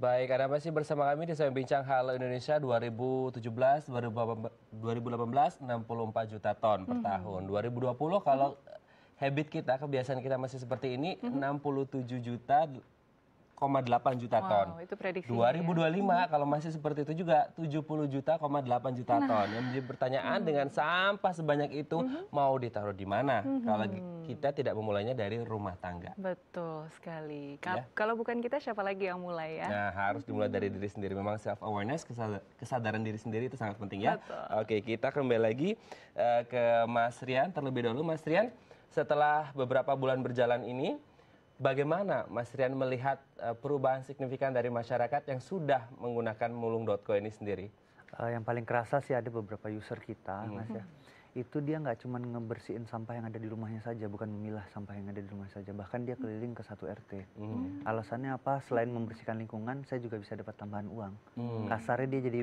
Baik, ada masih bersama kami di sambil Bincang Halo Indonesia 2017, 2018, 64 juta ton per mm -hmm. tahun. 2020 kalau mm -hmm. habit kita, kebiasaan kita masih seperti ini, mm -hmm. 67 juta juta ton. Wow, itu prediksi. 2025 ya. kalau masih seperti itu juga 70 juta, 8 juta nah. ton. Yang menjadi pertanyaan hmm. dengan sampah sebanyak itu hmm. mau ditaruh di mana? Hmm. Kalau kita tidak memulainya dari rumah tangga. Betul sekali. ya. Kalau bukan kita siapa lagi yang mulai ya? Nah, harus dimulai dari mhm. diri sendiri. Memang self awareness kesadaran, kesadaran diri sendiri itu sangat penting ya. Betul. Oke, kita kembali lagi uh, ke Mas Rian terlebih dahulu Mas Rian setelah beberapa bulan berjalan ini bagaimana Mas Rian melihat eh, perubahan signifikan dari masyarakat yang sudah menggunakan mulung.co ini sendiri? Uh, yang paling kerasa sih ada beberapa user kita, hmm. Mas ya. Itu dia nggak cuma ngebersihin sampah yang ada di rumahnya saja, bukan memilah sampah yang ada di rumah saja. Bahkan dia keliling ke satu RT. Hmm. Alasannya apa? Selain membersihkan lingkungan, saya juga bisa dapat tambahan uang. Hmm. Kasarnya dia jadi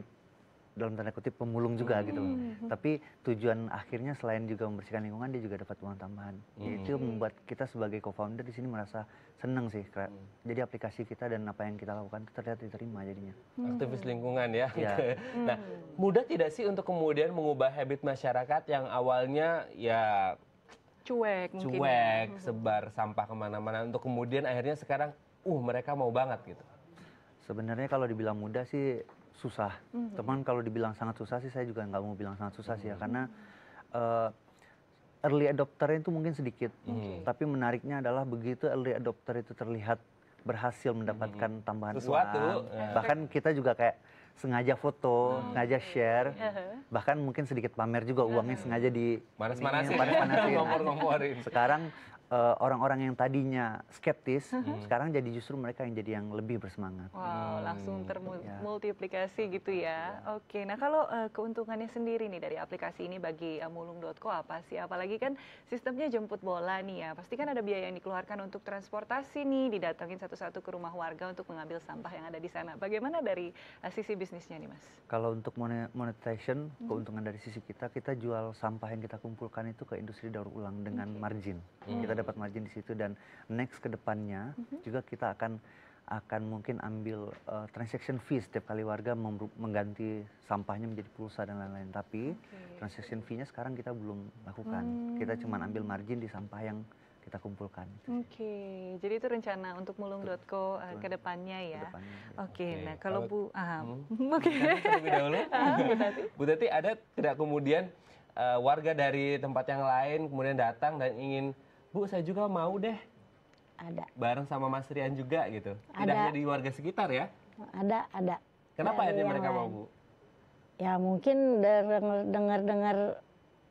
dalam tanda kutip pemulung juga hmm. gitu Tapi tujuan akhirnya selain juga membersihkan lingkungan dia juga dapat uang tambahan. Hmm. Itu membuat kita sebagai co-founder di sini merasa seneng sih. Hmm. Jadi aplikasi kita dan apa yang kita lakukan itu terlihat diterima jadinya. Hmm. Aktivis hmm. lingkungan ya. ya. nah, hmm. mudah tidak sih untuk kemudian mengubah habit masyarakat yang awalnya ya cuek mungkin. Ya. Cuek, hmm. sebar sampah kemana-mana untuk kemudian akhirnya sekarang uh mereka mau banget gitu. Sebenarnya kalau dibilang mudah sih susah. Mm-hmm. Teman kalau dibilang sangat susah sih saya juga nggak mau bilang sangat susah mm-hmm. sih ya mhm. karena uh, early adopter itu mungkin sedikit. Mm-hmm. Tapi menariknya adalah begitu early adopter itu terlihat berhasil mendapatkan mm-hmm. tambahan Sesuatu. uang. Yeah. Bahkan kita juga kayak sengaja foto, hmm. sengaja share, mm-hmm. bahkan mungkin sedikit pamer juga uangnya sengaja di manas-manasin, iya, Sekarang Eh, orang-orang uh, yang tadinya skeptis hmm. sekarang jadi justru mereka yang jadi yang lebih bersemangat. Wow, hmm. langsung termultiplikasi ya. gitu ya. ya. Oke, nah kalau uh, keuntungannya sendiri nih dari aplikasi ini bagi uh, eh, mulung.co apa sih? Apalagi kan sistemnya jemput bola nih ya. Pasti kan ada biaya yang dikeluarkan untuk transportasi nih, didatangin satu-satu ke rumah warga untuk mengambil sampah yang ada di sana. Bagaimana dari uh, sisi bisnisnya nih, Mas? Kalau untuk monetization, hmm. keuntungan dari sisi kita, kita jual sampah yang kita kumpulkan itu ke industri daur ulang dengan okay. margin. Hmm. Kita dapat margin di situ dan next ke depannya mm -hmm. juga kita akan akan mungkin ambil uh, transaction fee setiap kali warga mengganti sampahnya menjadi pulsa dan lain-lain. Tapi okay. transaction fee-nya sekarang kita belum lakukan. Hmm. Kita cuma ambil margin di sampah yang kita kumpulkan. Oke, okay. jadi itu rencana untuk mulung.co uh, eh, ya. ke depannya ya. Oke, okay. okay. nah kalau, Bu, aham hmm. oke. Okay. dahulu. Ah, Bu Tati ada tidak kemudian uh, warga dari tempat yang lain kemudian datang dan ingin Bu saya juga mau deh. Ada. Bareng sama Mas Rian juga gitu. Ada. Tidak hanya di warga sekitar ya? Ada, ada. Kenapa ya mereka lain. mau Bu? Ya mungkin dengar-dengar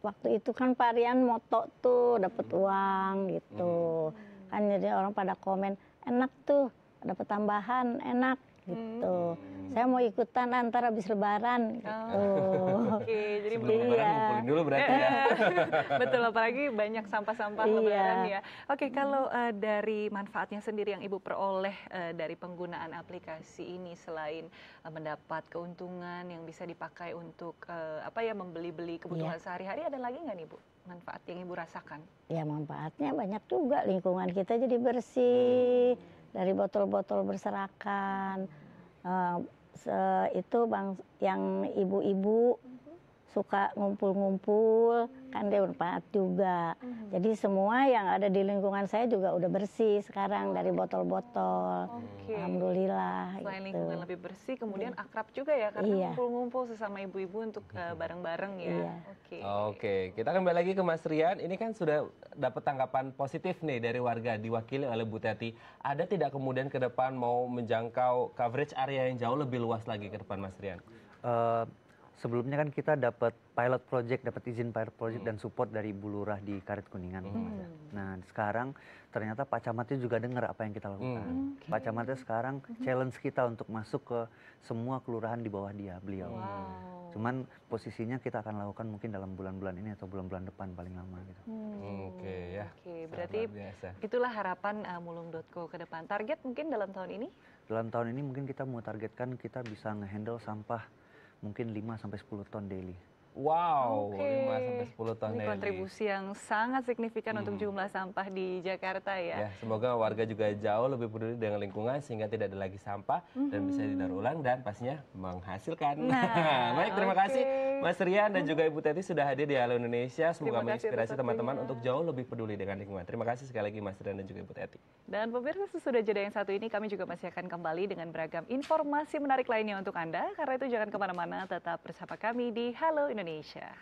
waktu itu kan Pak Rian moto tuh dapat hmm. uang gitu. Hmm. Kan jadi orang pada komen, enak tuh dapat tambahan enak gitu. Hmm. Saya mau ikutan antara habis lebaran gitu. Oh, Oke, okay. jadi Sebelum lebaran iya. ngumpulin dulu berarti ya. Betul, apalagi banyak sampah-sampah iya. lebaran ya. Oke, okay, kalau uh, dari manfaatnya sendiri yang Ibu peroleh uh, dari penggunaan aplikasi ini selain uh, mendapat keuntungan yang bisa dipakai untuk uh, apa ya membeli-beli kebutuhan iya. sehari-hari ada lagi nggak nih, Bu? Manfaat yang Ibu rasakan? Ya, manfaatnya banyak juga. Lingkungan kita jadi bersih. Hmm dari botol-botol berserakan eh, itu bang yang ibu-ibu suka ngumpul-ngumpul kan dia bermanfaat juga. Hmm. Jadi semua yang ada di lingkungan saya juga udah bersih sekarang oh. dari botol-botol. Okay. Alhamdulillah. Selain gitu. lingkungan lebih bersih, kemudian hmm. akrab juga ya karena iya. ngumpul-ngumpul sesama ibu-ibu untuk eh, mm-hmm. bareng-bareng uh, ya. Iya. Oke. Okay. okay. kita kembali lagi ke Mas Rian. Ini kan sudah dapat tanggapan positif nih dari warga diwakili oleh Bu Teti. Ada tidak kemudian ke depan mau menjangkau coverage area yang jauh lebih luas lagi ke depan Mas Rian? Uh, sebelumnya kan kita dapat pilot project, dapat izin pilot project hmm. dan support dari bulurah di Karet Kuningan. Hmm. Nah, nah sekarang ternyata Pak Camatnya juga dengar apa yang kita lakukan. Hmm. hmm okay. Pak Camatnya sekarang hmm. challenge kita untuk masuk ke semua kelurahan di bawah dia, beliau. Wow. Cuman posisinya kita akan lakukan mungkin dalam bulan-bulan ini atau bulan-bulan depan paling lama gitu. Hmm. Oke okay, ya. Oke, okay, berarti itulah harapan uh, mulung.co ke depan. Target mungkin dalam tahun ini? Dalam tahun ini mungkin kita mau targetkan kita bisa ngehandle sampah mungkin lima sampai sepuluh ton daily Wow, okay. 5 sampai 10 tahun Ini kontribusi yang sangat signifikan hmm. untuk jumlah sampah di Jakarta ya. ya. Semoga warga juga jauh lebih peduli dengan lingkungan sehingga tidak ada lagi sampah hmm. dan bisa hmm. didaur ulang dan pastinya menghasilkan. Nah, baik terima okay. kasih Mas Rian dan juga Ibu Teti sudah hadir di Halo Indonesia. Semoga menginspirasi teman-teman untuk jauh lebih peduli dengan lingkungan. Terima kasih sekali lagi Mas Rian dan juga Ibu Teti. Dan pemirsa sesudah jeda yang satu ini kami juga masih akan kembali dengan beragam informasi menarik lainnya untuk Anda. Karena itu jangan kemana-mana, tetap bersama kami di Halo Indonesia. Indonesia.